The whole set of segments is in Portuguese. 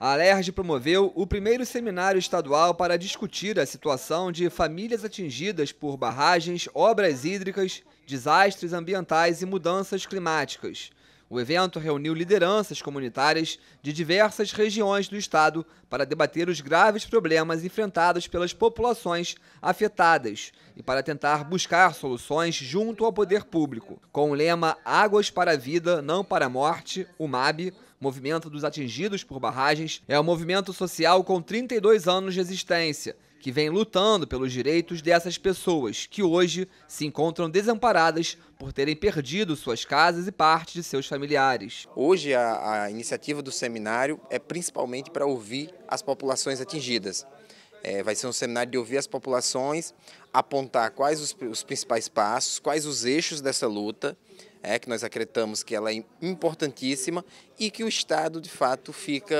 a Alerj promoveu o primeiro seminário estadual para discutir a situação de famílias atingidas por barragens, obras hídricas, desastres ambientais e mudanças climáticas. O evento reuniu lideranças comunitárias de diversas regiões do estado para debater os graves problemas enfrentados pelas populações afetadas e para tentar buscar soluções junto ao poder público. Com o lema Águas para a Vida, Não para a Morte, o MAB, Movimento dos Atingidos por Barragens, é um movimento social com 32 anos de existência que vem lutando pelos direitos dessas pessoas que hoje se encontram desamparadas por terem perdido suas casas e parte de seus familiares. Hoje, a, a iniciativa do seminário é principalmente para ouvir as populações atingidas. É, vai ser um seminário de ouvir as populações, apontar quais os, os principais passos, quais os eixos dessa luta é, que nós acreditamos que ela é importantíssima e que o Estado, de fato, fica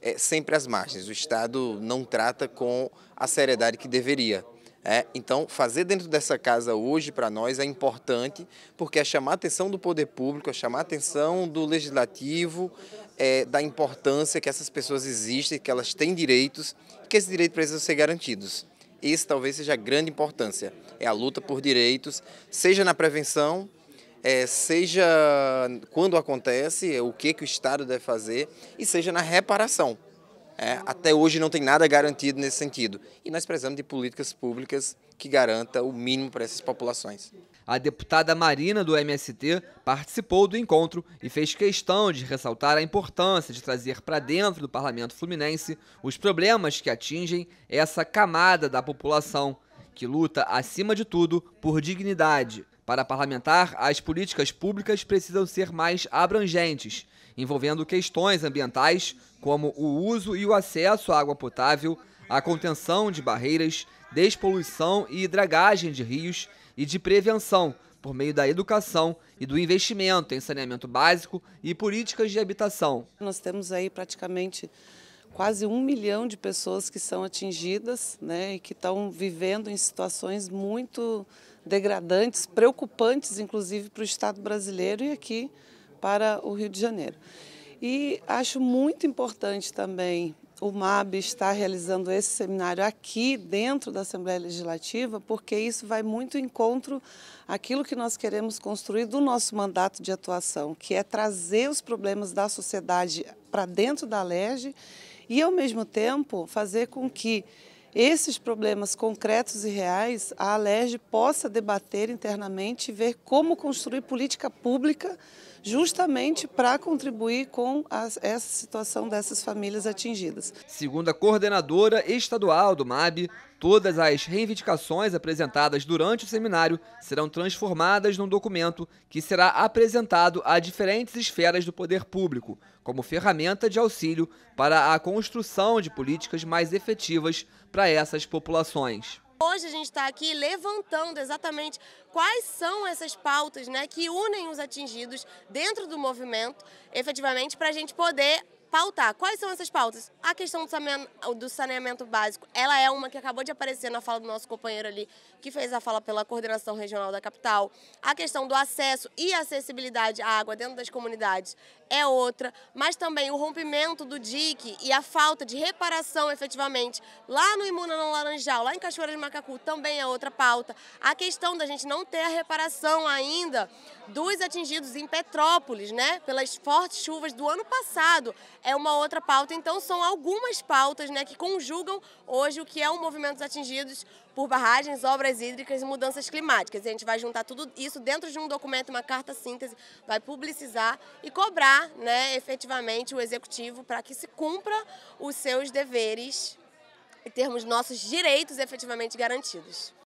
é, sempre às margens. O Estado não trata com a seriedade que deveria. É, então, fazer dentro dessa casa hoje para nós é importante, porque é chamar a atenção do poder público, é chamar a atenção do legislativo, é, da importância que essas pessoas existem, que elas têm direitos, que esses direitos precisam ser garantidos. Esse talvez seja a grande importância, é a luta por direitos, seja na prevenção, é, seja quando acontece, o que, que o Estado deve fazer, e seja na reparação. É, até hoje não tem nada garantido nesse sentido. E nós precisamos de políticas públicas que garanta o mínimo para essas populações. A deputada Marina do MST participou do encontro e fez questão de ressaltar a importância de trazer para dentro do parlamento fluminense os problemas que atingem essa camada da população, que luta acima de tudo por dignidade, para parlamentar, as políticas públicas precisam ser mais abrangentes, envolvendo questões ambientais, como o uso e o acesso à água potável, a contenção de barreiras, despoluição e dragagem de rios e de prevenção por meio da educação e do investimento em saneamento básico e políticas de habitação. Nós temos aí praticamente quase um milhão de pessoas que são atingidas né, e que estão vivendo em situações muito degradantes, preocupantes, inclusive, para o Estado brasileiro e aqui para o Rio de Janeiro. E acho muito importante também o MAB estar realizando esse seminário aqui dentro da Assembleia Legislativa, porque isso vai muito encontro aquilo que nós queremos construir do nosso mandato de atuação, que é trazer os problemas da sociedade para dentro da LEGE e, ao mesmo tempo, fazer com que esses problemas concretos e reais, a Alerj possa debater internamente e ver como construir política pública justamente para contribuir com as, essa situação dessas famílias atingidas. Segundo a coordenadora estadual do MAB, todas as reivindicações apresentadas durante o seminário serão transformadas num documento que será apresentado a diferentes esferas do poder público, como ferramenta de auxílio para a construção de políticas mais efetivas para para essas populações. Hoje a gente está aqui levantando exatamente quais são essas pautas né, que unem os atingidos dentro do movimento, efetivamente, para a gente poder pautar. Quais são essas pautas? A questão do saneamento básico, ela é uma que acabou de aparecer na fala do nosso companheiro ali, que fez a fala pela coordenação regional da capital. A questão do acesso e acessibilidade à água dentro das comunidades é outra, mas também o rompimento do dique e a falta de reparação efetivamente lá no Imunanão Laranjal, lá em Cachoeira de Macacu, também é outra pauta. A questão da gente não ter a reparação ainda dos atingidos em Petrópolis, né, pelas fortes chuvas do ano passado, é uma outra pauta. Então são algumas pautas né, que conjugam hoje o que é o um movimentos atingidos por barragens, obras hídricas e mudanças climáticas. E a gente vai juntar tudo isso dentro de um documento, uma carta síntese, vai publicizar e cobrar né, efetivamente o executivo para que se cumpra os seus deveres e termos nossos direitos efetivamente garantidos.